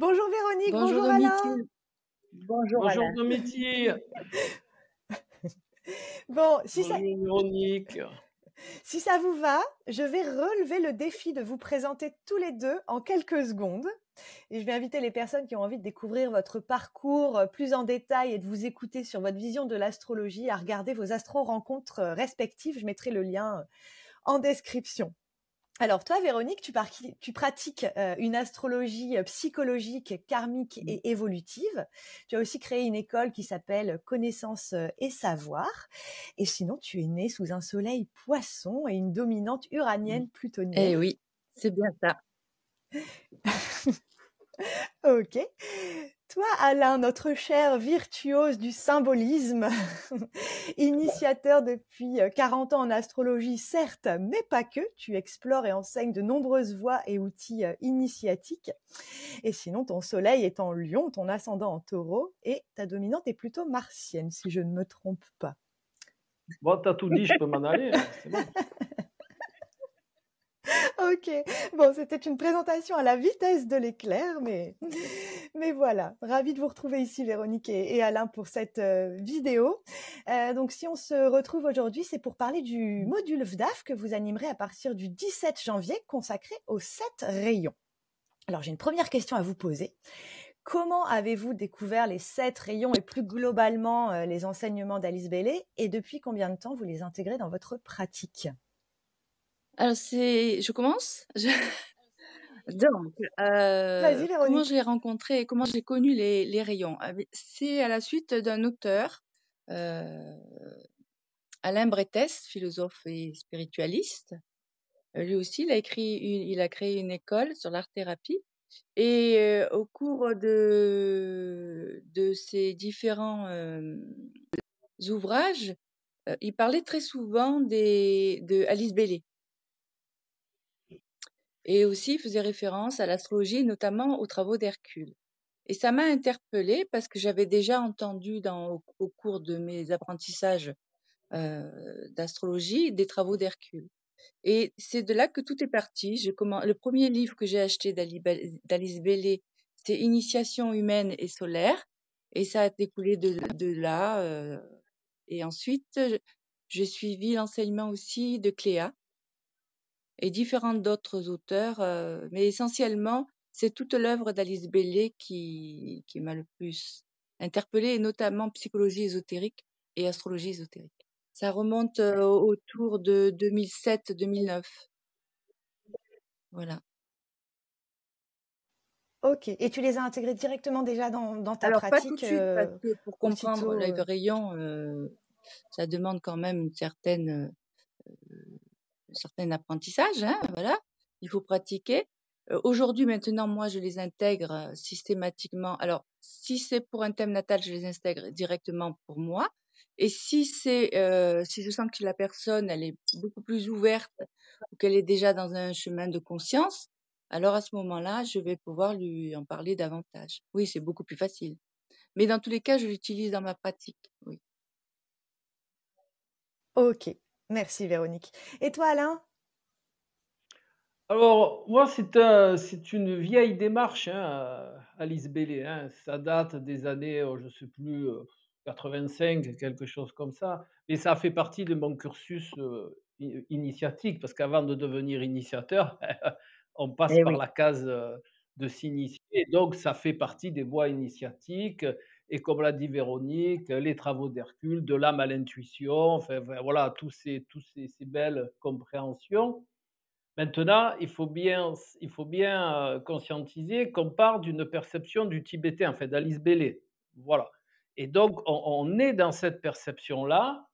Bonjour Véronique, bonjour, bonjour Alain. Bonjour, bon, si bonjour ça... Véronique. Si ça vous va, je vais relever le défi de vous présenter tous les deux en quelques secondes. Et je vais inviter les personnes qui ont envie de découvrir votre parcours euh, plus en détail et de vous écouter sur votre vision de l'astrologie à regarder vos astro-rencontres euh, respectives. Je mettrai le lien euh, en description. Alors toi, Véronique, tu, pratiques euh, une astrologie euh, psychologique, karmique mmh. et évolutive. Tu as aussi créé une école qui s'appelle Connaissance euh, et Savoir. Et sinon, tu es née sous un soleil poisson et une dominante mmh. uranienne plutonienne. Eh oui, c'est bien ça. ok. Toi, Alain, notre cher virtuose du symbolisme, initiateur depuis 40 euh, ans en astrologie, certes, mais pas que, tu explores et enseignes de nombreuses voies et outils euh, initiatiques. Et sinon, ton soleil est en lion, ton ascendant en taureau, et ta dominante est plutôt martienne, si je ne me trompe pas. Bon, t'as tout dit, je peux m'en aller, hein, Ok, bon, c'était une présentation à la vitesse de l'éclair, mais mais voilà, ravie de vous retrouver ici Véronique et, Alain pour cette euh, vidéo. Euh, donc si on se retrouve aujourd'hui, c'est pour parler du module VDAF que vous animerez à partir du 17 janvier consacré aux sept rayons. Alors j'ai une première question à vous poser. Comment avez-vous découvert les sept rayons et plus globalement euh, les enseignements d'Alice Bellé et depuis combien de temps vous les intégrez dans votre pratique alors c'est, je commence. Donc, euh, comment j'ai rencontré, et comment j'ai connu les, les rayons ah C'est à la suite d'un auteur, euh, Alain bretès philosophe et spiritualiste. Euh, lui aussi, il a, écrit il a créé une école sur l'art-thérapie. Et euh, au cours de, de ces différents ouvrages, il parlait très souvent des, de Alice Bellé et aussi faisait référence à l'astrologie, notamment aux travaux d'Hercule. Et ça m'a interpellée parce que j'avais déjà entendu dans, au, cours de mes apprentissages euh, d'astrologie des travaux d'Hercule. Et c'est de là que tout est parti. Je commence, le premier livre que j'ai acheté d'Alice Bellé, c'est Initiation humaine et solaire. Et ça a découlé de, de là. Euh, et ensuite, j'ai suivi l'enseignement aussi de Cléa, et différents d'autres auteurs, euh, mais essentiellement, c'est toute l'œuvre d'Alice Bellé qui, m'a le plus interpellée, et notamment psychologie ésotérique et astrologie ésotérique. Ça remonte euh, autour de 2007-2009. Voilà. Ok, et tu les as intégrés directement déjà dans, dans ta Alors, pratique pas tout de suite, Pour euh, comprendre les rayon, ça demande quand même une certaine certains apprentissages, hein, voilà, il faut pratiquer. Euh, aujourd'hui, maintenant, moi, je les intègre euh, systématiquement. Alors, si c'est pour un thème natal, je les intègre directement pour moi. Et si c'est, euh, si je sens que la personne, elle est beaucoup plus ouverte ou qu'elle est déjà dans un chemin de conscience, alors à ce moment-là, je vais pouvoir lui en parler davantage. Oui, c'est beaucoup plus facile. Mais dans tous les cas, je l'utilise dans ma pratique. Oui. Ok, Merci Véronique. Et toi Alain alors, moi, c'est une vieille démarche, hein, euh, Alice hein. Ça date des années, euh, je ne sais plus, 85, euh, quelque chose comme ça. Et ça fait partie de mon cursus initiatique, parce qu'avant de devenir initiateur, on passe eh par la case de s'initier. Donc, ça fait partie des voies initiatiques. Et comme l'a dit Véronique, les travaux d'Hercule, de l'âme à l'intuition, enfin, voilà, toutes ces, tous ces, belles compréhensions. Maintenant, il faut bien, il faut bien euh, conscientiser qu'on part d'une perception du Tibétain, en fait, d'Alice Bellé. Voilà. Et donc, on, est dans cette perception-là.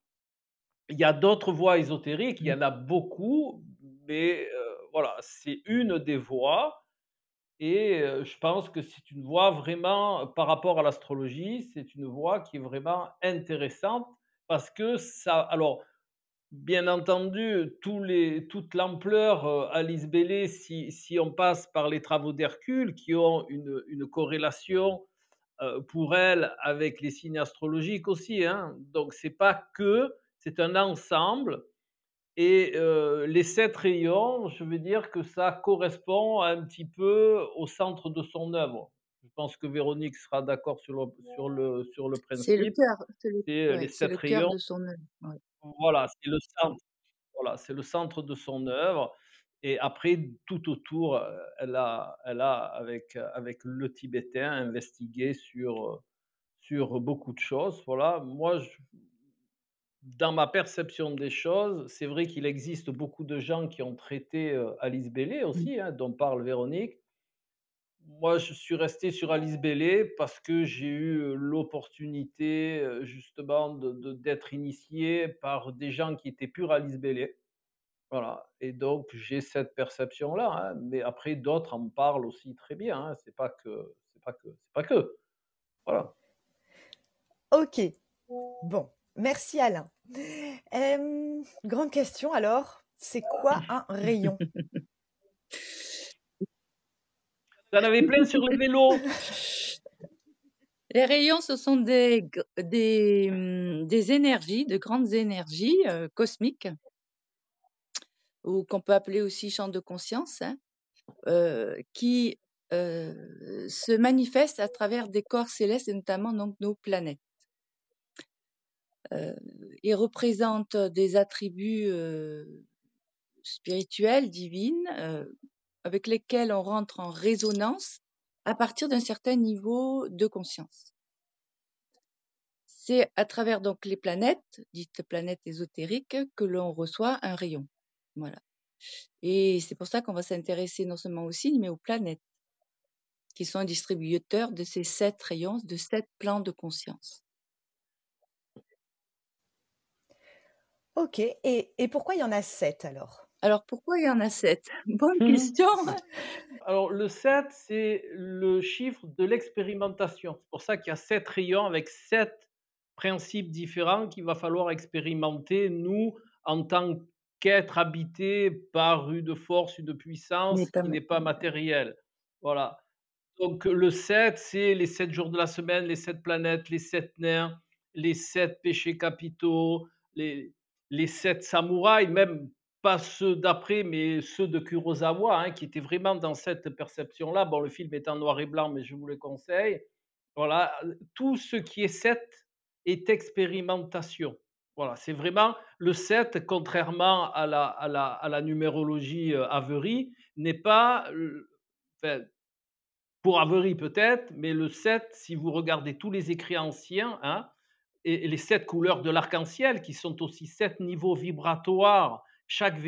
Il y a d'autres voies ésotériques, il y en a beaucoup, mais euh, voilà, c'est une des voies et je pense que c'est une voie vraiment, par rapport à l'astrologie, c'est une voie qui est vraiment intéressante parce que ça. Alors, bien entendu, toute l'ampleur, Alice Bellé, si, si, on passe par les travaux d'Hercule qui ont une, corrélation pour elle avec les signes astrologiques aussi. Hein. donc Donc, n'est pas que, c'est un ensemble et euh, les sept rayons, je veux dire que ça correspond un petit peu au centre de son œuvre. Je pense que Véronique sera d'accord sur le, sur le, sur le principe. C'est le cœur, c'est le, euh, ouais, de son œuvre. Voilà, c'est le centre. Voilà, c'est le centre de son œuvre. Et après, tout autour, euh, elle a, elle a avec, avec le Tibétain, investigué sur, sur beaucoup de choses. Voilà, moi, je, dans ma perception des choses, c'est vrai qu'il existe beaucoup de gens qui ont traité euh, Alice Bellé mmh. aussi, hein, dont parle Véronique. Moi, je suis resté sur Alice Bellé parce que j'ai eu euh, l'opportunité euh, justement d'être initié par des gens qui étaient purs Alice Bellé. Voilà. Et donc, j'ai cette perception-là. Hein. Mais après, d'autres en parlent aussi très bien. Hein. C'est pas que. C'est pas que. C'est pas que. Voilà. OK. Bon. Merci, Alain grande question alors, c'est quoi ah. un rayon Vous en plein sur le vélo. Les rayons, ce sont des, hum, des, énergies, de grandes énergies euh, cosmiques, ou qu'on peut appeler aussi champs de conscience, hein, euh, qui euh, se manifestent à travers des corps célestes et notamment donc, nos planètes. Euh, et représente des attributs euh, spirituels, divines, euh, avec lesquels on rentre en résonance à partir d'un certain niveau de conscience. C'est à travers donc les planètes, dites planètes ésotériques, que l'on reçoit un rayon. Voilà. Et c'est pour ça qu'on va s'intéresser non seulement aux signes, mais aux planètes, qui sont distributeurs de ces sept rayons, de sept plans de conscience. Ok, et, et pourquoi il y en a sept alors alors pourquoi il y en a sept Bonne mmh. question. Alors le 7, c'est le chiffre de l'expérimentation. C'est pour ça qu'il y a sept rayons avec sept principes différents qu'il va falloir expérimenter, nous, en tant qu'être habité par une force, une puissance qui n'est pas matérielle. Voilà. Donc le 7, c'est les 7 jours de la semaine, les 7 planètes, les 7 nerfs, les 7 péchés capitaux, les, les sept samouraïs, même pas ceux d'après, mais ceux de Kurosawa, hein, qui étaient vraiment dans cette perception-là. Bon, le film est en noir et blanc, mais je vous le conseille. Voilà, tout ce qui est sept est expérimentation. Voilà, c'est vraiment le 7, contrairement à la, à la, à la numérologie euh, Avery, n'est pas, pour Avery peut-être, mais le 7, si vous regardez tous les écrits anciens, hein, et, les sept couleurs de l'arc-en-ciel, qui sont aussi sept niveaux vibratoires, chaque,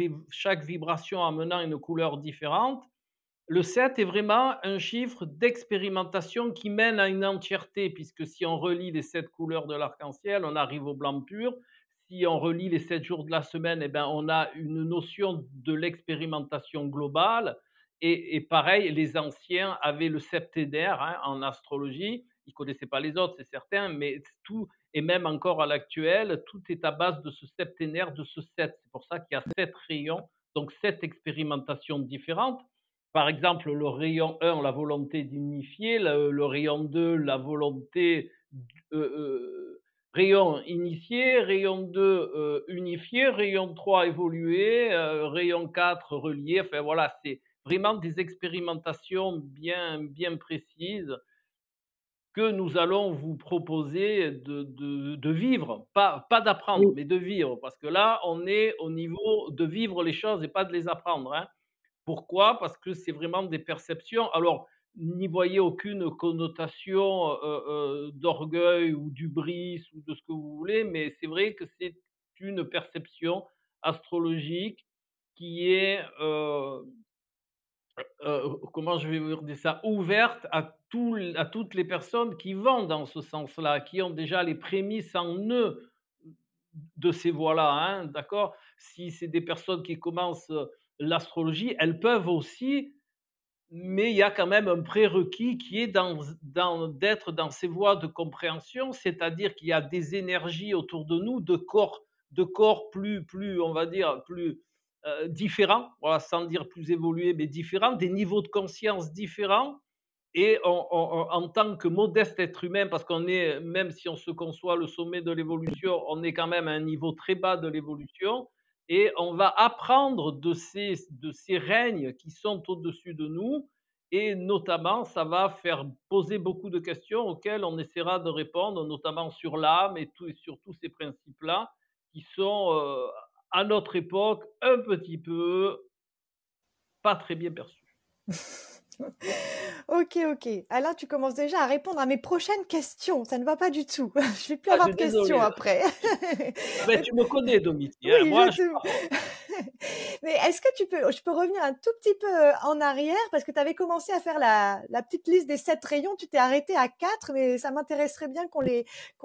vibration amenant une couleur différente, le 7 est vraiment un chiffre d'expérimentation qui mène à une entièreté, puisque si on relie les sept couleurs de l'arc-en-ciel, on arrive au blanc pur. Si on relie les sept jours de la semaine, eh ben, on a une notion de l'expérimentation globale. Et, pareil, les anciens avaient le septénaire hein, en astrologie, il connaissaient pas les autres, c'est certain, mais tout, et même encore à l'actuel, tout est à base de ce septénaire, de ce sept. C'est pour ça qu'il y a sept rayons, donc sept expérimentations différentes. Par exemple, le rayon 1, la volonté d'unifier, le, rayon 2, la volonté euh, euh, rayon initié, rayon 2 euh, unifié, rayon 3 évolué, rayon 4 relié. Enfin voilà, c'est vraiment des expérimentations bien bien précises que nous allons vous proposer de, de, vivre, pas, pas d'apprendre, mais de vivre, parce que là, on est au niveau de vivre les choses et pas de les apprendre. Hein. Pourquoi Parce que c'est vraiment des perceptions. Alors, n'y voyez aucune connotation euh, euh, d'orgueil ou bris ou de ce que vous voulez, mais c'est vrai que c'est une perception astrologique qui est, euh, euh, euh, comment je vais vous dire ça, ouverte à, à toutes les personnes qui vont dans ce sens-là, qui ont déjà les prémices en eux de ces voies-là, hein, d'accord Si c'est des personnes qui commencent euh, l'astrologie, elles peuvent aussi, mais il y a quand même un prérequis qui est d'être dans, dans, ces voies de compréhension, c'est-à-dire qu'il y a des énergies autour de nous, de corps, de corps plus, plus, on va dire, plus, euh, différents, sans dire plus évolués, mais différents, des niveaux de conscience différents. Et en tant que modeste être humain, parce qu'on est, même si on se conçoit le sommet de l'évolution, on est quand même à un niveau très bas de l'évolution, et on va apprendre de ces, de ces règnes qui sont au-dessus de nous, et notamment, ça va faire poser beaucoup de questions auxquelles on essaiera de répondre, notamment sur l'âme et, et sur tous ces principes-là qui sont euh, à notre époque, un petit peu pas très bien perçu. ok, ok. Alors, tu commences déjà à répondre à mes prochaines questions. Ça ne va pas du tout. Je ne vais plus ah, avoir de questions après. Ah ben, tu me connais, Dominique. Mais est-ce que tu peux, je peux revenir un tout petit peu euh, en arrière parce que tu avais commencé à faire la, petite liste des sept rayons. Tu t'es arrêté à quatre, mais ça m'intéresserait bien qu'on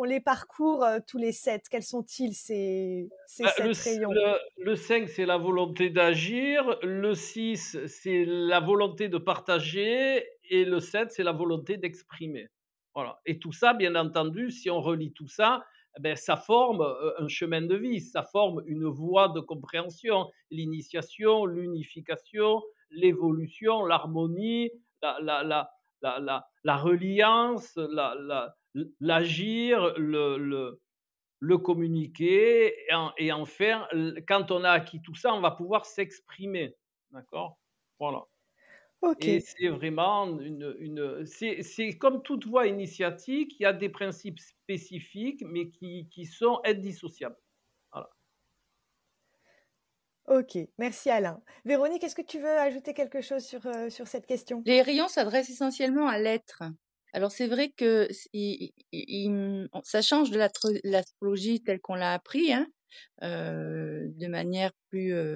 les parcourt euh, tous les sept. Quels sont-ils ces, bah, sept rayons le, le 5, c'est la volonté d'agir. Le 6, c'est la volonté de partager. Et le 7, c'est la volonté d'exprimer. Voilà. Et tout ça, bien entendu, si on relie tout ça, ben, ça forme euh, un chemin de vie, ça forme une voie de compréhension, l'initiation, l'unification, l'évolution, l'harmonie, la, la, la, la, reliance, l'agir, le, le, communiquer, et en, et en faire, quand on a acquis tout ça, on va pouvoir s'exprimer. D'accord Voilà. Et c'est vraiment une. une c'est comme toute voie initiatique, il y a des principes spécifiques, mais qui, qui sont indissociables. Voilà. Ok, merci Alain. Véronique, est-ce que tu veux ajouter quelque chose sur, euh, sur cette question Les rayons s'adressent essentiellement à l'être. Alors c'est vrai que ça change de l'astrologie telle qu'on l'a appris, hein, euh, de manière plus euh,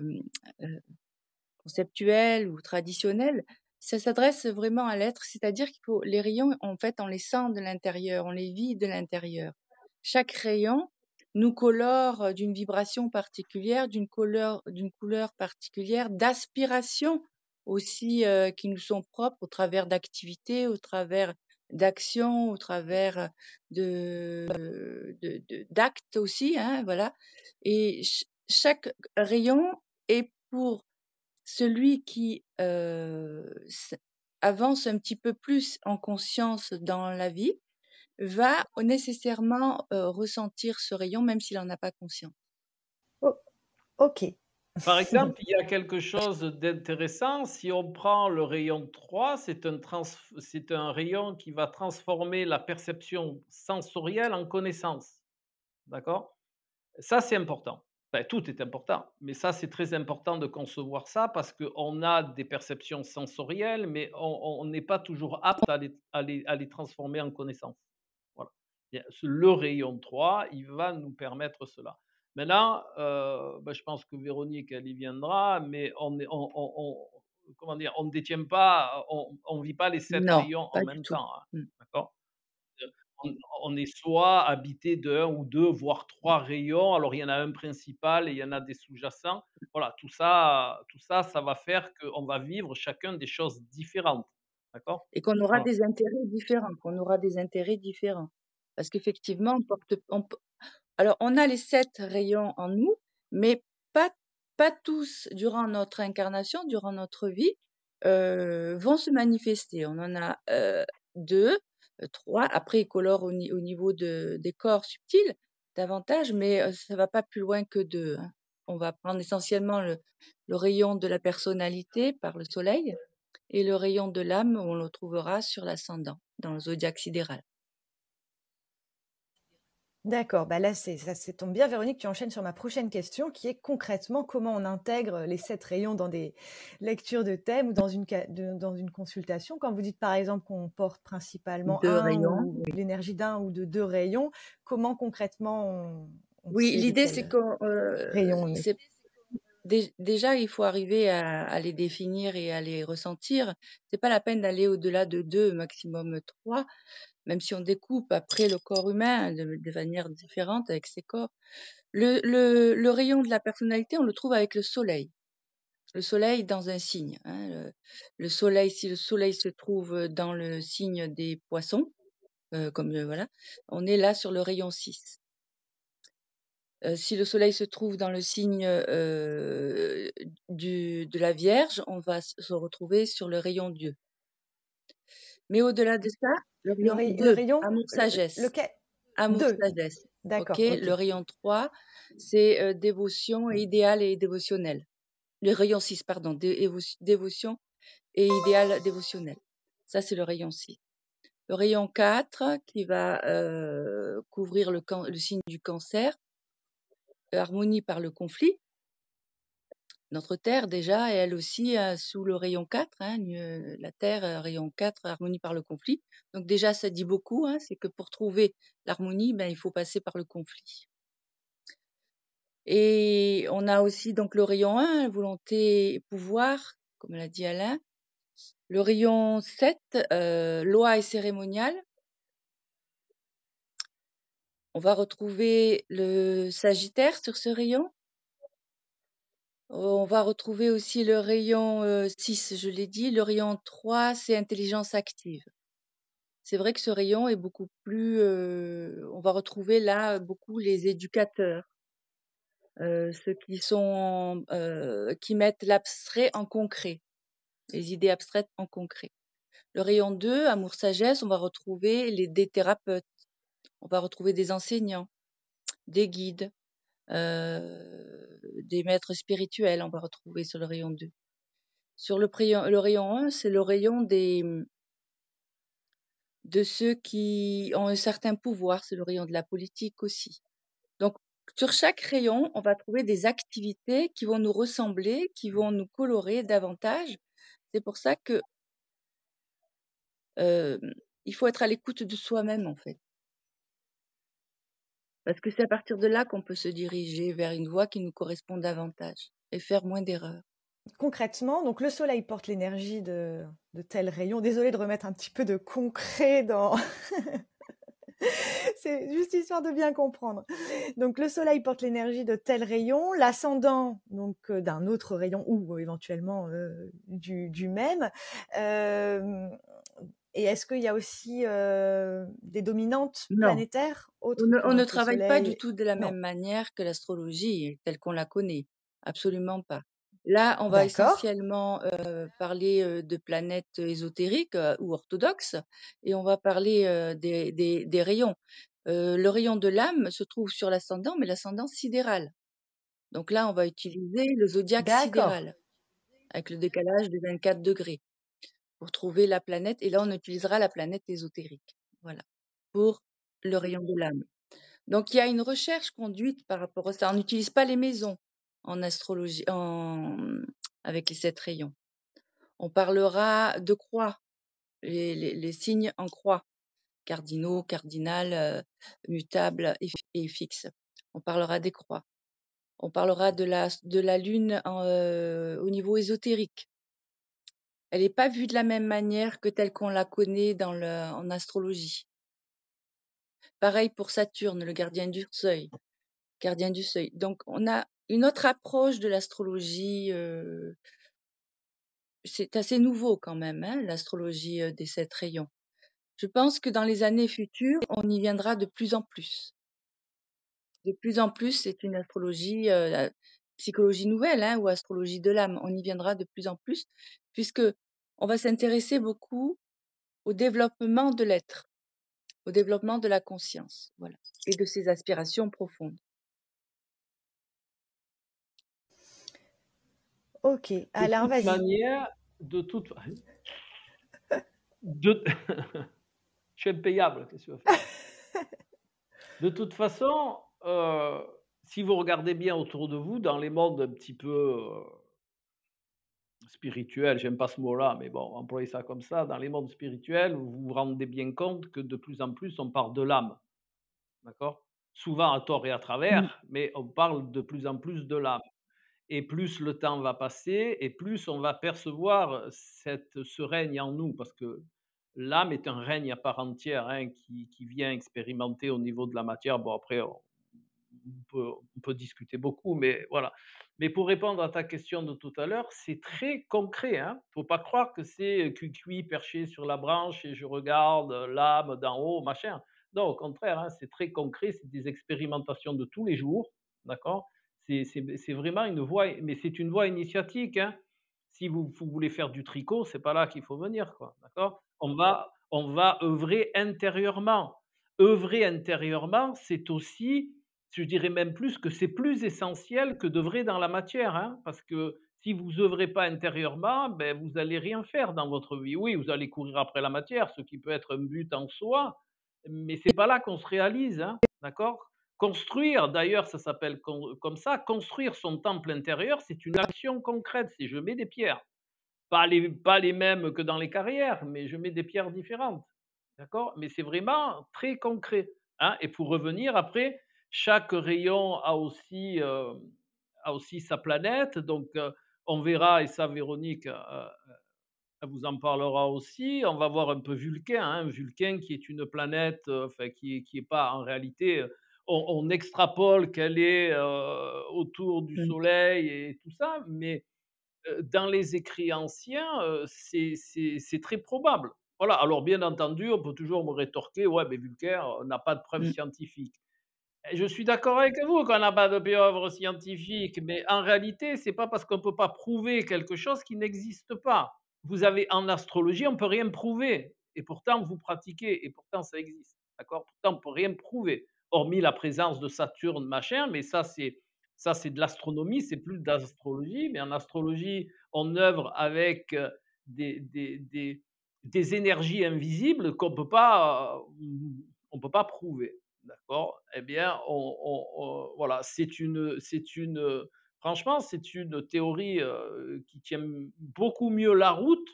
conceptuel ou traditionnel, ça s'adresse vraiment à l'être, c'est-à-dire qu'il faut les rayons, en fait, on les sent de l'intérieur, on les vit de l'intérieur. Chaque rayon nous colore euh, d'une vibration particulière, d'une couleur, d'une couleur particulière, d'aspirations aussi euh, qui nous sont propres au travers d'activités, au travers d'actions, au travers euh, de, d'actes aussi, hein, voilà. Et chaque rayon est pour celui qui euh, avance un petit peu plus en conscience dans la vie va nécessairement euh, ressentir ce rayon, même s'il n'en a pas conscience. Oh, ok. Par exemple, il y a quelque chose d'intéressant. Si on prend le rayon 3, c'est un rayon qui va transformer la perception sensorielle en connaissance. D'accord Ça, c'est important tout est important, mais ça, c'est très important de concevoir ça parce qu'on a des perceptions sensorielles, mais on n'est pas toujours apte à les, transformer en connaissances. Voilà. Le rayon 3, il va nous permettre cela. Maintenant, euh, ben, je pense que Véronique, elle y viendra, mais on, on, comment dire, on ne détient pas, on ne vit pas les sept rayons en même temps. Hein. Mm. D'accord on, est soit habité d'un ou deux, voire trois rayons. Alors, il y en a un principal et il y en a des sous-jacents. Voilà, tout ça, tout ça, ça va faire qu'on va vivre chacun des choses différentes. D'accord Et qu'on aura des intérêts différents, qu'on aura des intérêts différents. Parce qu'effectivement, on porte. alors, on a les sept rayons en nous, mais pas, tous durant notre incarnation, durant notre vie, euh, vont se manifester. On en a euh, deux euh, trois. Après, il colore au, niveau des corps subtils davantage, mais ça ne va pas plus loin que deux. Hein. On va prendre essentiellement le, rayon de la personnalité par le soleil et le rayon de l'âme, on le trouvera sur l'ascendant, dans le zodiaque sidéral. D'accord, bah là, c'est, ça tombe bien, Véronique, tu enchaînes sur ma prochaine question qui est concrètement comment on intègre les sept rayons dans des lectures de thèmes ou dans une, dans une consultation. Quand vous dites par exemple qu'on porte principalement un l'énergie d'un ou de deux rayons, comment concrètement on. oui, l'idée c'est que... Euh, déjà, il faut arriver à, à, les définir et à les ressentir. C'est pas la peine d'aller au-delà de deux, maximum trois même si on découpe après le corps humain de, manière différente avec ses corps, le, rayon de la personnalité, on le trouve avec le soleil. Le soleil dans un signe. Hein, le, soleil, si le soleil se trouve dans le signe des poissons, euh, comme euh, voilà, on est là sur le rayon 6. Euh, si le soleil se trouve dans le signe de la Vierge, on va se retrouver sur le rayon Dieu. Mais au-delà de ça, le rayon, le, amour sagesse. Amour sagesse. D'accord. Le rayon 3, c'est euh, dévotion et idéal et dévotionnel. Le rayon 6, pardon, dévotion et idéal dévotionnel. Ça, c'est le rayon 6. Le rayon 4, qui va euh, couvrir le, le signe du cancer, harmonie par le conflit notre Terre déjà elle aussi euh, sous le rayon 4, hein, la Terre euh, rayon 4, harmonie par le conflit. Donc déjà ça dit beaucoup, hein, c'est que pour trouver l'harmonie, ben, il faut passer par le conflit. Et on a aussi donc le rayon 1, volonté et pouvoir, comme l'a dit Alain. Le rayon 7, euh, loi et cérémonial. On va retrouver le Sagittaire sur ce rayon, on va retrouver aussi le rayon 6, je l'ai dit. Le rayon 3, c'est intelligence active. C'est vrai que ce rayon est beaucoup plus... on va retrouver là beaucoup les éducateurs, ceux qui, sont, qui mettent l'abstrait en concret, les idées abstraites en concret. Le rayon 2, amour-sagesse, on va retrouver les, des thérapeutes, on va retrouver des enseignants, des guides, euh, des maîtres spirituels, on va retrouver sur le rayon 2. Sur le, rayon, 1, c'est le rayon des, de ceux qui ont un certain pouvoir, c'est le rayon de la politique aussi. Donc, sur chaque rayon, on va trouver des activités qui vont nous ressembler, qui vont nous colorer davantage. C'est pour ça que euh, il faut être à l'écoute de soi-même, en fait. Parce que c'est à partir de là qu'on peut se diriger vers une voie qui nous correspond davantage et faire moins d'erreurs. Concrètement, donc le soleil porte l'énergie de, de tels rayons. Désolée de remettre un petit peu de concret dans, C'est juste histoire de bien comprendre. Donc le soleil porte l'énergie de tel rayon, l'ascendant donc euh, d'un autre rayon ou euh, éventuellement euh, du, même. Et est-ce qu'il y a aussi des dominantes planétaires autres On, ne travaille pas du tout de la même manière que l'astrologie telle qu'on la connaît. Absolument pas. Là, on va essentiellement parler de planètes ésotériques ou orthodoxes et on va parler des, des, rayons. le rayon de l'âme se trouve sur l'ascendant, mais l'ascendant sidéral. Donc là, on va utiliser le zodiaque sidéral avec le décalage de 24 degrés pour trouver la planète. Et là, on utilisera la planète ésotérique, voilà, pour le mmh. rayon de l'âme. Donc, il y a une recherche conduite par rapport à ça. On n'utilise pas les maisons en astrologie, avec les sept rayons. On parlera de croix, les, les, signes en croix, cardinaux, cardinal, euh, mutables mutable et, fixes. fixe. On parlera des croix. On parlera de la, de la lune euh, au niveau ésotérique, elle n'est pas vue de la même manière que telle qu'on la connaît dans en astrologie. Pareil pour Saturne, le gardien du seuil. Gardien du seuil. Donc on a une autre approche de l'astrologie. Euh, c'est assez nouveau quand même, hein, l'astrologie euh, des sept rayons. Je pense que dans les années futures, on y viendra de plus en plus. De plus en plus, c'est une astrologie, euh, psychologie nouvelle hein, ou astrologie de l'âme. On y viendra de plus en plus puisque on va s'intéresser beaucoup au développement de l'être, au développement de la conscience, voilà, et de ses aspirations profondes. Ok, alors vas-y. De toute manière, de toute. Je suis impayable, qu'est-ce De toute façon, euh, si vous regardez bien autour de vous, dans les mondes un petit peu euh, spirituel, j'aime pas ce mot-là, mais bon, employez ça comme ça, dans les mondes spirituels, vous vous rendez bien compte que de plus en plus, on parle de l'âme. D'accord Souvent à tort et à travers, mais on parle de plus en plus de l'âme. Et plus le temps va passer, et plus on va percevoir cette, ce règne en nous, parce que l'âme est un règne à part entière hein, qui, qui, vient expérimenter au niveau de la matière. Bon, après, peut, on peut discuter beaucoup, mais voilà. Mais pour répondre à ta question de tout à l'heure, c'est très concret. Il hein. ne faut pas croire que c'est euh, cuicui perché sur la branche et je regarde euh, l'âme d'en haut, machin. Non, au contraire, hein, c'est très concret, c'est des expérimentations de tous les jours, d'accord C'est vraiment une voie, mais c'est une voie initiatique. Hein. si vous, voulez faire du tricot, c'est pas là qu'il faut venir, d'accord On va, on va œuvrer intérieurement. œuvrer intérieurement, c'est aussi je dirais même plus que c'est plus essentiel que d'œuvrer dans la matière, hein, parce que si vous œuvrez pas intérieurement, ben vous allez rien faire dans votre vie. Oui, vous allez courir après la matière, ce qui peut être un but en soi, mais c'est pas là qu'on se réalise, hein, d'accord Construire, d'ailleurs, ça s'appelle comme ça, construire son temple intérieur, c'est une action concrète. c'est « je mets des pierres, pas les, pas les mêmes que dans les carrières, mais je mets des pierres différentes, d'accord Mais c'est vraiment très concret. Hein et pour revenir après chaque rayon a aussi, euh, a aussi sa planète. Donc, euh, on verra, et ça, Véronique euh, vous en parlera aussi. On va voir un peu Vulcain. Hein. Vulcain, qui est une planète, enfin, qui n'est pas en réalité. On, extrapole qu'elle est autour du mmh. Soleil et tout ça, mais dans les écrits anciens, c'est très probable. Voilà, alors bien entendu, on peut toujours me rétorquer, ouais, mais Vulcaire n'a pas de preuves mmh. scientifiques. Je suis d'accord avec vous qu'on n'a pas de pieuvre scientifique, mais en réalité, c'est pas parce qu'on ne peut pas prouver quelque chose qui n'existe pas. Vous avez en astrologie, on ne peut rien prouver, et pourtant vous pratiquez, et pourtant ça existe, d'accord Pourtant on ne peut rien prouver, hormis la présence de Saturne, machin, mais ça c'est ça c'est de l'astronomie, c'est plus de mais en astrologie, on œuvre avec euh, des, des, des, des énergies invisibles qu'on peut euh, peut pas prouver. D'accord Eh bien, voilà, c'est une, c'est une, franchement, c'est une théorie euh, qui tient beaucoup mieux la route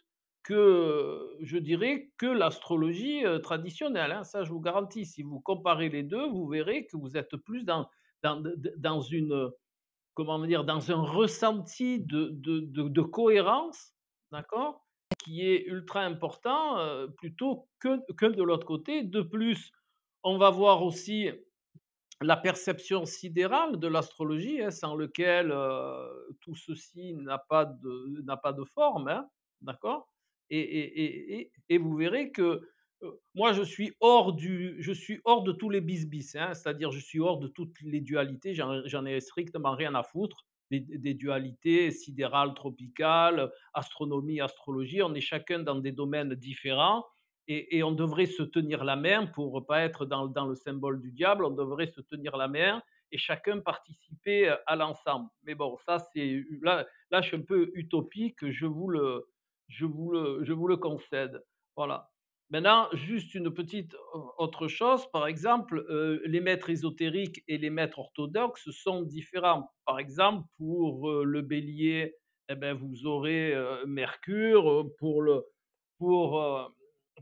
que, je dirais, que l'astrologie euh, traditionnelle. Hein. Ça, je vous garantis. Si vous comparez les deux, vous verrez que vous êtes plus dans, dans, dans une, comment dire, dans un ressenti de, de, de, cohérence, d'accord, qui est ultra important euh, plutôt que, que de l'autre côté. De plus, on va voir aussi la perception sidérale de l'astrologie, hein, sans lequel tout ceci n'a pas de, n'a pas de forme, hein, d'accord et, vous verrez que moi, je suis hors, du, je suis hors de tous les bisbis, hein, c'est-à-dire je suis hors de toutes les dualités, j'en, ai strictement rien à foutre des dualités sidérales, tropicales, astronomie, astrologie, on est chacun dans des domaines différents et, on devrait se tenir la main pour pas être dans, dans, le symbole du diable, on devrait se tenir la main et chacun participer euh, à l'ensemble. Mais bon, ça c'est là, là je suis un peu utopique, je vous le, je vous le, je vous le concède. Voilà. Maintenant, juste une petite euh, autre chose, par exemple, euh, les maîtres ésotériques et les maîtres orthodoxes sont différents. Par exemple, pour le bélier, eh ben, vous aurez Mercure, pour le, pour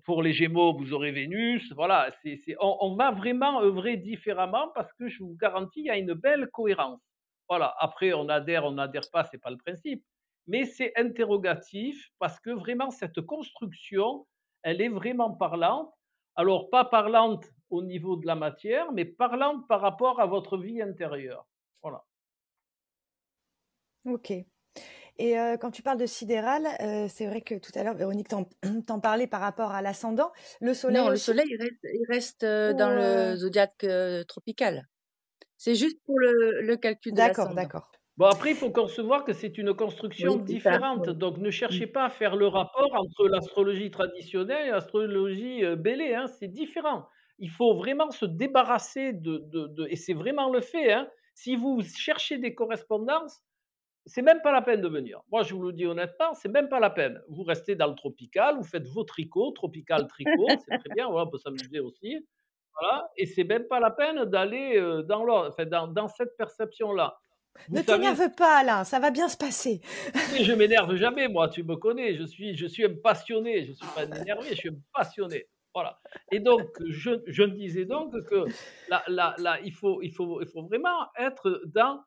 pour les Gémeaux, vous aurez Vénus. Voilà, on, va vraiment œuvrer différemment parce que je vous garantis, il y a une belle cohérence. Voilà, après, on adhère, on n'adhère pas, c'est pas le principe. Mais c'est interrogatif parce que vraiment, cette construction, elle est vraiment parlante. Alors, pas parlante au niveau de la matière, mais parlante par rapport à votre vie intérieure. Voilà. Ok. Et euh, quand tu parles de sidéral, euh, c'est vrai que tout à l'heure, Véronique, t'en parlais par rapport à l'ascendant. Le soleil. le soleil, il reste, euh, dans le zodiaque tropical. C'est juste pour le, calcul de D'accord, d'accord. Bon, après, il faut concevoir que c'est une construction différente. Donc, ne cherchez mm. pas à faire le rapport entre l'astrologie traditionnelle et l'astrologie bélée. Hein. c'est différent. Il faut vraiment se débarrasser de. et c'est vraiment le fait. Hein. si vous cherchez des correspondances, c'est même pas la peine de venir. Moi, je vous le dis honnêtement, c'est même pas la peine. Vous restez dans le tropical, vous faites vos tricots, tropical tricot, c'est très bien, voilà, on peut s'amuser aussi. Voilà, et c'est même pas la peine d'aller euh, dans, enfin, dans, cette perception-là. ne t'énerve pas, Alain, ça va bien se passer. Mais je m'énerve jamais, moi, tu me connais, je suis, je suis passionné, je suis pas énervé, je suis passionné. Voilà. Et donc, je, je disais donc que là, là, là, il, faut, il, faut, il faut vraiment être dans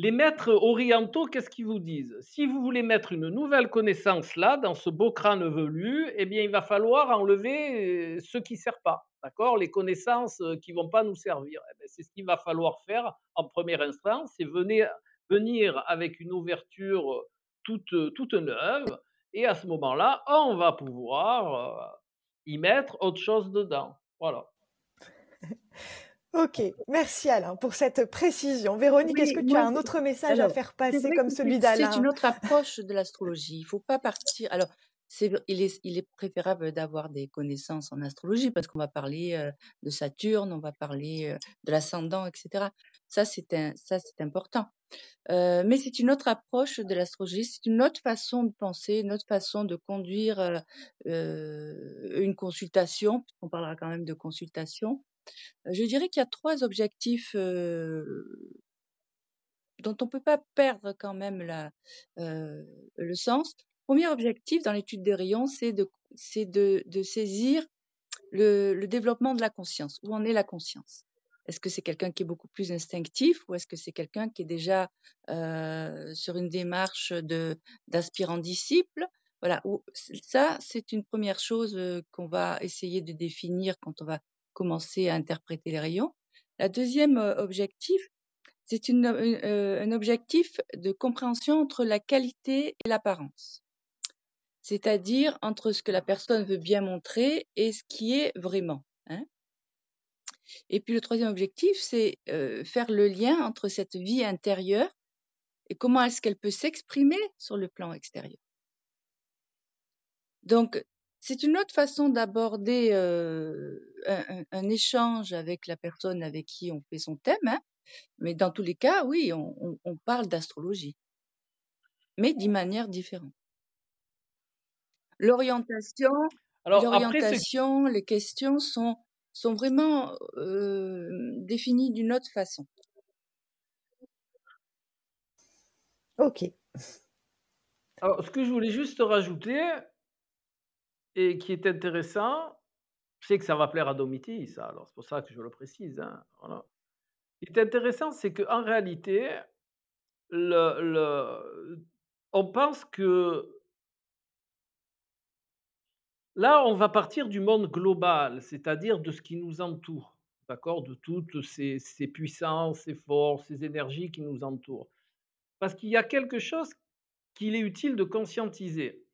les maîtres orientaux, qu'est-ce qu'ils vous disent Si vous voulez mettre une nouvelle connaissance là, dans ce beau crâne velu, eh bien, il va falloir enlever euh, ce qui ne sert pas, d'accord Les connaissances euh, qui ne vont pas nous servir. Eh ben, c'est ce qu'il va falloir faire en première instance, c'est venir, venir avec une ouverture toute, toute neuve, et à ce moment-là, on va pouvoir euh, y mettre autre chose dedans. Voilà. Ok, merci Alain pour cette précision. Véronique, est-ce que tu as un autre message à faire passer comme celui d'Alain C'est une autre approche de l'astrologie. Il ne faut pas partir. Alors, il, est, préférable d'avoir des connaissances en astrologie parce qu'on va parler euh, de Saturne, on va parler euh, de l'ascendant, etc. Ça, c'est important. Euh, mais c'est une autre approche de l'astrologie, c'est une autre façon de penser, une autre façon de conduire une consultation, on parlera quand même de consultation, euh, je dirais qu'il y a trois objectifs euh, dont on ne peut pas perdre quand même la, euh, le sens. Premier objectif dans l'étude des rayons, c'est de, de, de, saisir le, le, développement de la conscience. Où en est la conscience Est-ce que c'est quelqu'un qui est beaucoup plus instinctif ou est-ce que c'est quelqu'un qui est déjà sur une démarche d'aspirant disciple voilà, ça, c'est une première chose qu'on va essayer de définir quand on va commencer à interpréter les rayons. La deuxième euh, objectif, c'est une, euh, euh, un objectif de compréhension entre la qualité et l'apparence, c'est-à-dire entre ce que la personne veut bien montrer et ce qui est vraiment. Hein. Et puis le troisième objectif, c'est faire le lien entre cette vie intérieure et comment est-ce qu'elle peut s'exprimer sur le plan extérieur. Donc c'est une autre façon d'aborder un, échange avec la personne avec qui on fait son thème. Hein. Mais dans tous les cas, oui, on, parle d'astrologie, mais d'une manière différente. L'orientation, les questions sont, sont vraiment définies d'une autre façon. Ok. Alors, ce que je voulais juste rajouter, et qui est intéressant, je sais que ça va plaire à Domiti, ça. Alors, c'est pour ça que je le précise. Hein, ce qui est intéressant, c'est qu'en réalité, on pense que là, on va partir du monde global, c'est-à-dire de ce qui nous entoure, d'accord De toutes ces, ces puissances, ces forces, ces énergies qui nous entourent. Parce qu'il y a quelque chose qu'il est utile de conscientiser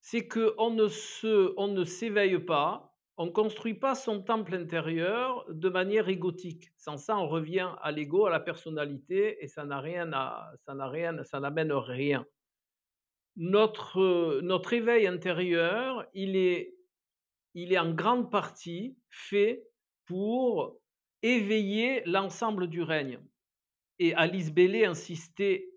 c'est qu'on ne se, on ne s'éveille pas, on ne construit pas son temple intérieur de manière égotique. Sans ça, on revient à l'ego, à la personnalité, et ça n'a rien à, ça n'a rien, ça n'amène rien. Notre, notre éveil intérieur, il est, il est en grande partie fait pour éveiller l'ensemble du règne. Et Alice Bellé insistait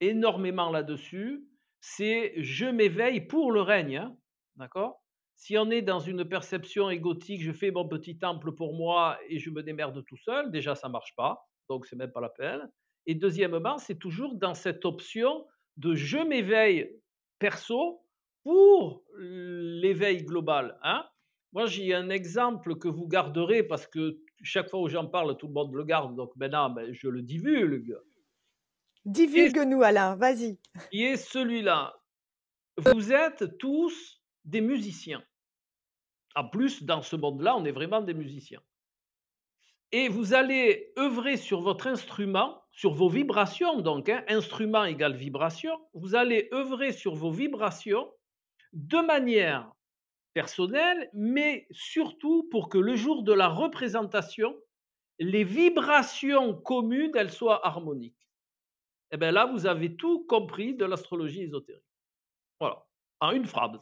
énormément là-dessus, c'est je m'éveille pour le règne. Hein, d'accord Si on est dans une perception égotique, je fais mon petit temple pour moi et je me démerde tout seul, déjà ça marche pas, donc c'est même pas la peine. Et deuxièmement, c'est toujours dans cette option de je m'éveille perso pour l'éveil global. Hein. moi, j'ai un exemple que vous garderez parce que chaque fois où j'en parle, tout le monde le garde. Donc maintenant, ben, je le divulgue. Divulgue-nous, Alain, vas-y. Qui est celui-là. Vous êtes tous des musiciens. En plus, dans ce monde-là, on est vraiment des musiciens. Et vous allez œuvrer sur votre instrument, sur vos vibrations, donc hein, instrument égale vibration, vous allez œuvrer sur vos vibrations de manière personnelle, mais surtout pour que le jour de la représentation, les vibrations communes, elles soient harmoniques. Et eh bien là, vous avez tout compris de l'astrologie ésotérique. Voilà, en une phrase.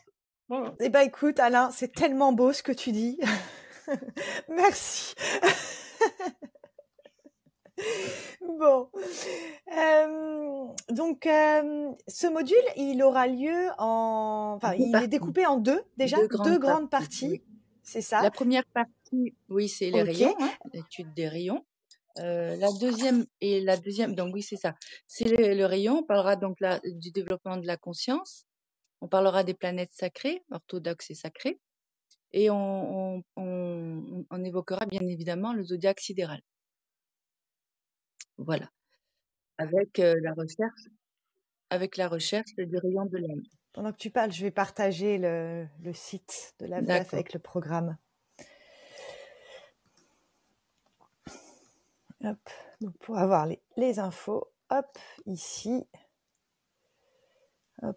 Et eh bien écoute, Alain, c'est tellement beau ce que tu dis. Merci. bon. donc, ce module, il aura lieu en. Enfin, il est découpé en deux, déjà, deux grandes, parties. C'est ça. La première partie, oui, c'est les rayons, hein, l'étude des rayons. Euh, la deuxième et la deuxième, donc oui, c'est ça. C'est le, rayon. On parlera donc du développement de la conscience. On parlera des planètes sacrées, orthodoxes et sacrées. Et on, on, évoquera bien évidemment le zodiaque sidéral. Voilà. Avec euh, la recherche, avec la recherche du rayon de l'âme. Pendant que tu parles, je vais partager le, le site de la avec le programme. donc pour avoir les, infos, hop, ici.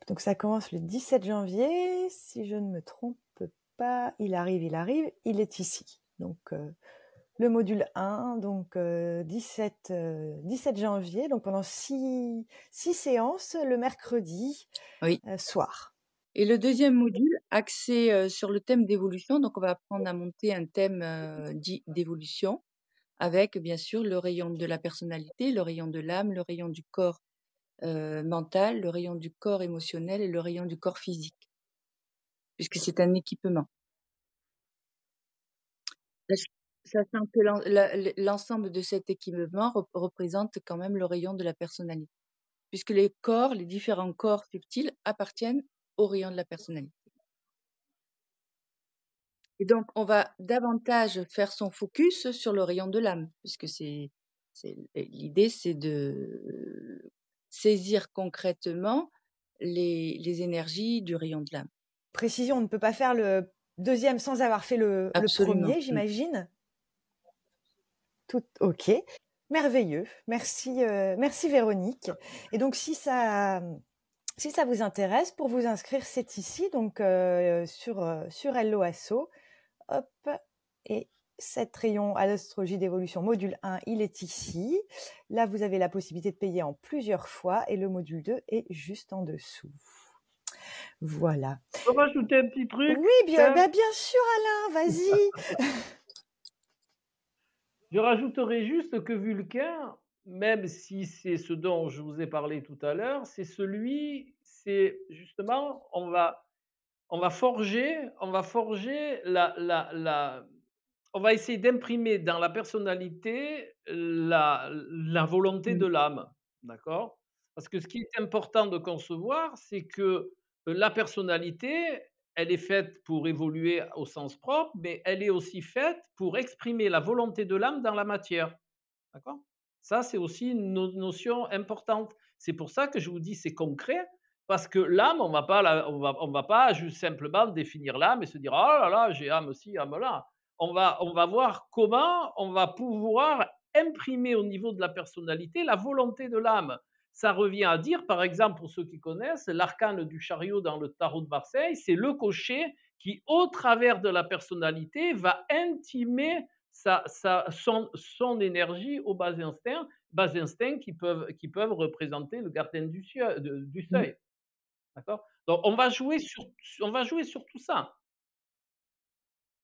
donc ça commence le 17 janvier, si je ne me trompe pas, il arrive, il arrive, il est ici. Donc euh, le module 1, donc 17, euh, euh, janvier, donc pendant 6, séances le mercredi soir. Et le deuxième module, axé sur le thème d'évolution, donc on va apprendre à monter un thème dit d'évolution avec bien sûr le rayon de la personnalité, le rayon de l'âme, le rayon du corps mental, le rayon du corps émotionnel et le rayon du corps physique, puisque c'est un équipement. Sachant que l'ensemble de cet équipement représente quand même le rayon de la personnalité, puisque les corps, les différents corps subtils appartiennent au rayon de la personnalité. Et donc, on va davantage faire son focus sur le rayon de l'âme, puisque c'est, l'idée, c'est de euh, saisir concrètement les, énergies du rayon de l'âme. Précision, on ne peut pas faire le deuxième sans avoir fait le, premier, j'imagine. Tout, ok. Merveilleux. Euh, merci, Véronique. Et donc, si ça, si ça vous intéresse, pour vous inscrire, c'est ici, donc euh, sur, sur Hop, et cet rayon à l'astrologie d'évolution module 1, il est ici. Là, vous avez la possibilité de payer en plusieurs fois et le module 2 est juste en dessous. Voilà. On va un petit truc. Oui, bien, bah, bien sûr, Alain, vas-y. je rajouterai juste que Vulcain, même si c'est ce dont je vous ai parlé tout à l'heure, c'est celui, c'est justement, on va on va forger, on va essayer d'imprimer dans la personnalité la, la volonté mmh. de l'âme, d'accord Parce que ce qui est important de concevoir, c'est que euh, la personnalité, elle est faite pour évoluer au sens propre, mais elle est aussi faite pour exprimer la volonté de l'âme dans la matière, d'accord Ça, c'est aussi une notion importante. C'est pour ça que je vous dis, c'est concret, parce que l'âme, on ne va, on va pas juste simplement définir l'âme et se dire oh là là, j'ai âme aussi, âme là. On va, on va voir comment on va pouvoir imprimer au niveau de la personnalité la volonté de l'âme. Ça revient à dire, par exemple, pour ceux qui connaissent, l'arcane du chariot dans le tarot de Marseille, c'est le cocher qui, au travers de la personnalité, va intimer sa, son, son, énergie aux bas instincts, bas instincts qui peuvent, qui peuvent représenter le gardien du, du mmh. seuil. D'accord Donc on va, jouer sur, on va jouer sur tout ça.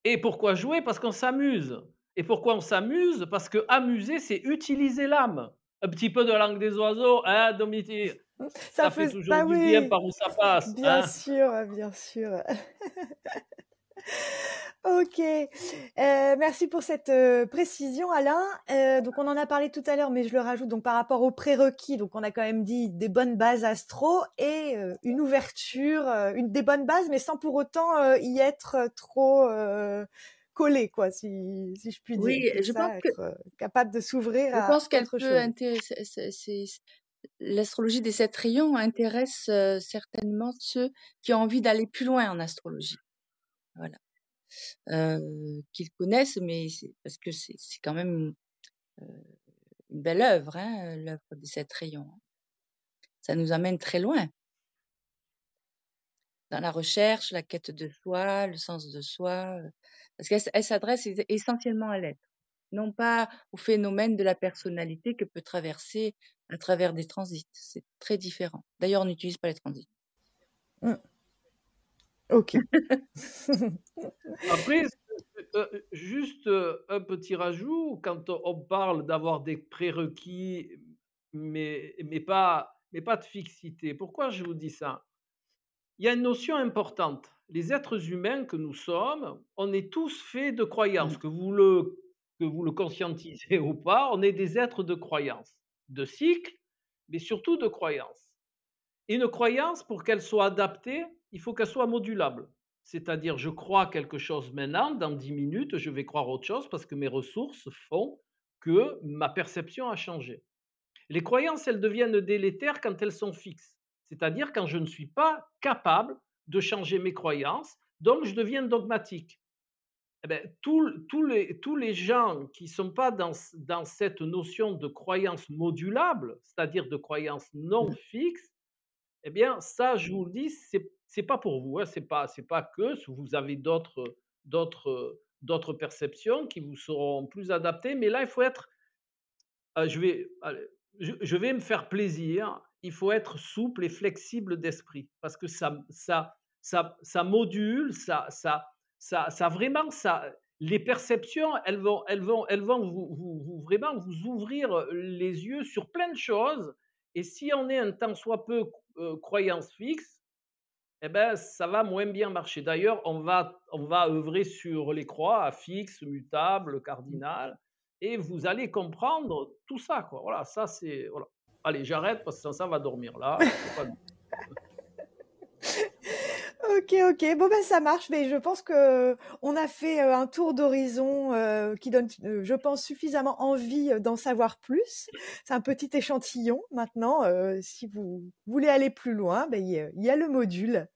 Et pourquoi jouer Parce qu'on s'amuse. Et pourquoi on s'amuse Parce que amuser, c'est utiliser l'âme. Un petit peu de langue des oiseaux, hein, Domiti ça, fait, toujours bah du oui. bien par où ça passe. Bien hein? sûr, bien sûr. Ok, euh, merci pour cette euh, précision, Alain. Euh, donc on en a parlé tout à l'heure, mais je le rajoute. Donc par rapport aux prérequis, donc on a quand même dit des bonnes bases astro et une ouverture, une des bonnes bases, mais sans pour autant y être trop collé, quoi, si, je puis dire. je pense que... capable de s'ouvrir. Je pense qu'elle L'astrologie des sept rayons intéresse certainement ceux qui ont envie d'aller plus loin en astrologie voilà. Euh, qu'ils connaissent, mais parce que c'est quand même euh, une belle œuvre, hein, l'œuvre des sept rayons. Hein. Ça nous amène très loin dans la recherche, la quête de soi, le sens de soi, euh, parce qu'elle s'adresse essentiellement à l'être, non pas au phénomène de la personnalité que peut traverser à travers des transits. C'est très différent. D'ailleurs, on n'utilise pas les transits. Mmh. Ok. Après, euh, juste euh, un petit rajout, quand on parle d'avoir des prérequis, mais, mais, pas, mais pas de fixité, pourquoi je vous dis ça Il y a une notion importante. Les êtres humains que nous sommes, on est tous faits de croyances, que vous le, que vous le conscientisez ou pas, on est des êtres de croyances, de cycles, mais surtout de croyances. Une croyance, pour qu'elle soit adaptée, il faut qu'elle soit modulable. C'est-à-dire, je crois quelque chose maintenant, dans 10 minutes, je vais croire autre chose parce que mes ressources font que ma perception a changé. Les croyances, elles deviennent délétères quand elles sont fixes, c'est-à-dire quand je ne suis pas capable de changer mes croyances, donc je deviens dogmatique. Eh ben, les, tous les gens qui ne sont pas dans, dans cette notion de croyance modulable, c'est-à-dire de croyance non mmh. fixe, eh bien, ça, je vous le dis, c'est c'est pas pour vous, hein, c'est pas c'est pas que vous avez d'autres d'autres d'autres perceptions qui vous seront plus adaptées, mais là il faut être, ah, je vais je, vais me faire plaisir, il faut être souple et flexible d'esprit parce que ça ça ça ça module, ça ça ça ça vraiment ça les perceptions, elles vont, elles vont, elles vont vous, vous, vraiment vous ouvrir euh, les yeux sur plein de choses. Et si on est un tant soit peu euh, croyance fixe, eh ben, ça va moins bien marcher. D'ailleurs, on va, on va œuvrer sur les croix, affixes, mutables, mmh. cardinales, et vous allez comprendre tout ça. Quoi. Voilà, ça c'est. Allez, j'arrête parce que ça va dormir là. Ok, ok. Bon ben ça marche, mais je pense que on a fait euh, un tour d'horizon euh, qui donne, euh, je pense, suffisamment envie d'en savoir plus. C'est un petit échantillon. Maintenant, si vous voulez aller plus loin, ben il y, a le module.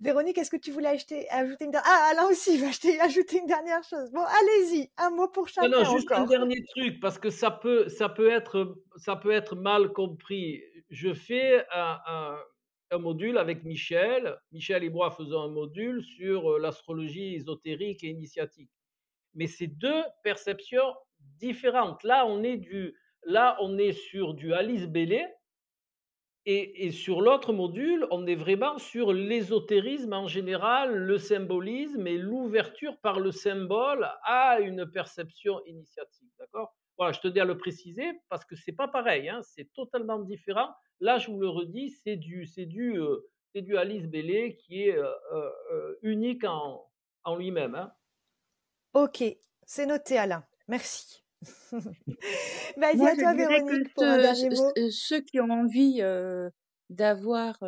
Véronique, est-ce que tu voulais acheter, ajouter une dernière Ah, Alain aussi va ajouter une dernière chose. Bon, allez-y, un mot pour chacun. Non, non, juste un dernier truc parce que ça peut, ça peut être, ça peut être mal compris. Je fais un un module avec Michel, Michel et moi faisant un module sur euh, l'astrologie ésotérique et initiatique. Mais c'est deux perceptions différentes. Là, on est, du, là, on est sur du Alice Bellé et, et sur l'autre module, on est vraiment sur l'ésotérisme en général, le symbolisme et l'ouverture par le symbole à une perception initiatique. D'accord voilà, je tenais à le préciser parce que c'est pas pareil, hein, c'est totalement différent. Là, je vous le redis, c'est du, c'est du, euh, c'est du Alice Bellé qui est euh, euh, unique en, en lui-même. Hein. Ok, c'est noté, Alain. Merci. Vas-y à toi, Véronique, pour Ceux qui ont envie d'avoir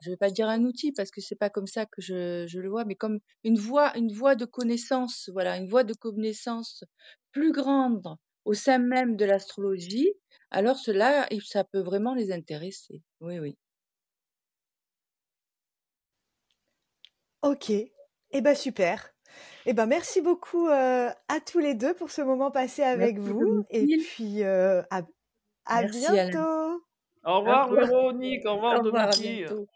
je ne vais pas dire un outil parce que c'est pas comme ça que je, je, le vois, mais comme une voie, une voie de connaissance, voilà, une voie de connaissance plus grande au sein même de l'astrologie, alors cela, ça peut vraiment les intéresser. Oui, oui. Ok, eh bien, super. Eh ben merci beaucoup euh, à tous les deux pour ce moment passé avec vous. Et puis euh, à, bientôt. Au revoir, Véronique. Au revoir, Dominique.